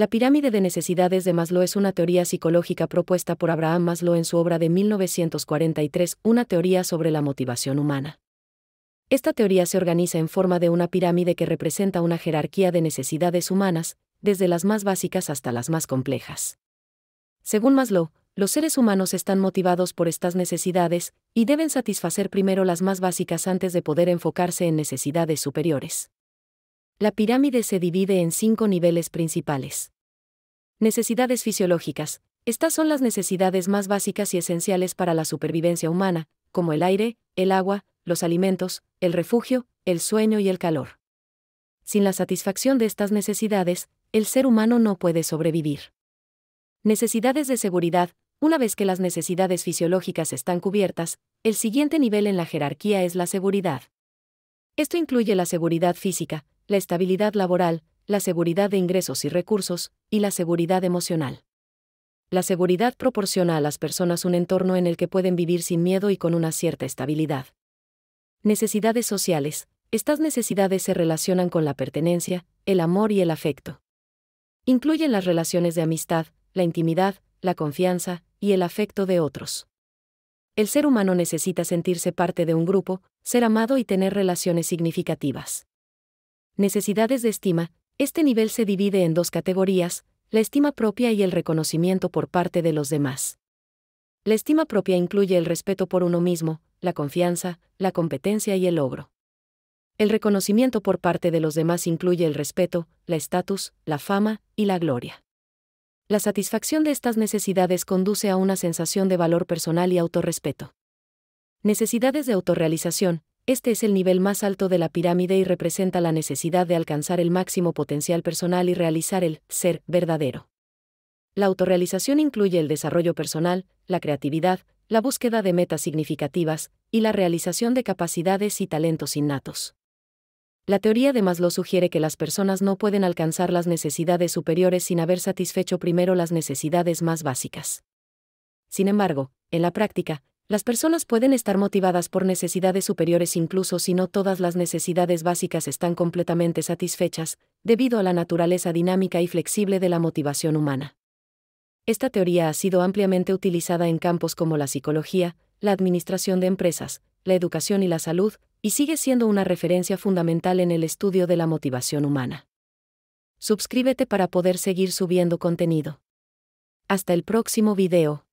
La pirámide de necesidades de Maslow es una teoría psicológica propuesta por Abraham Maslow en su obra de 1943, una teoría sobre la motivación humana. Esta teoría se organiza en forma de una pirámide que representa una jerarquía de necesidades humanas, desde las más básicas hasta las más complejas. Según Maslow, los seres humanos están motivados por estas necesidades, y deben satisfacer primero las más básicas antes de poder enfocarse en necesidades superiores. La pirámide se divide en cinco niveles principales. Necesidades fisiológicas. Estas son las necesidades más básicas y esenciales para la supervivencia humana, como el aire, el agua, los alimentos, el refugio, el sueño y el calor. Sin la satisfacción de estas necesidades, el ser humano no puede sobrevivir. Necesidades de seguridad. Una vez que las necesidades fisiológicas están cubiertas, el siguiente nivel en la jerarquía es la seguridad. Esto incluye la seguridad física, la estabilidad laboral, la seguridad de ingresos y recursos, y la seguridad emocional. La seguridad proporciona a las personas un entorno en el que pueden vivir sin miedo y con una cierta estabilidad. Necesidades sociales. Estas necesidades se relacionan con la pertenencia, el amor y el afecto. Incluyen las relaciones de amistad, la intimidad, la confianza y el afecto de otros. El ser humano necesita sentirse parte de un grupo, ser amado y tener relaciones significativas. Necesidades de estima. Este nivel se divide en dos categorías, la estima propia y el reconocimiento por parte de los demás. La estima propia incluye el respeto por uno mismo, la confianza, la competencia y el logro. El reconocimiento por parte de los demás incluye el respeto, la estatus, la fama y la gloria. La satisfacción de estas necesidades conduce a una sensación de valor personal y autorrespeto. Necesidades de autorrealización. Este es el nivel más alto de la pirámide y representa la necesidad de alcanzar el máximo potencial personal y realizar el ser verdadero. La autorrealización incluye el desarrollo personal, la creatividad, la búsqueda de metas significativas y la realización de capacidades y talentos innatos. La teoría de Maslow sugiere que las personas no pueden alcanzar las necesidades superiores sin haber satisfecho primero las necesidades más básicas. Sin embargo, en la práctica, las personas pueden estar motivadas por necesidades superiores incluso si no todas las necesidades básicas están completamente satisfechas, debido a la naturaleza dinámica y flexible de la motivación humana. Esta teoría ha sido ampliamente utilizada en campos como la psicología, la administración de empresas, la educación y la salud, y sigue siendo una referencia fundamental en el estudio de la motivación humana. Suscríbete para poder seguir subiendo contenido. Hasta el próximo video.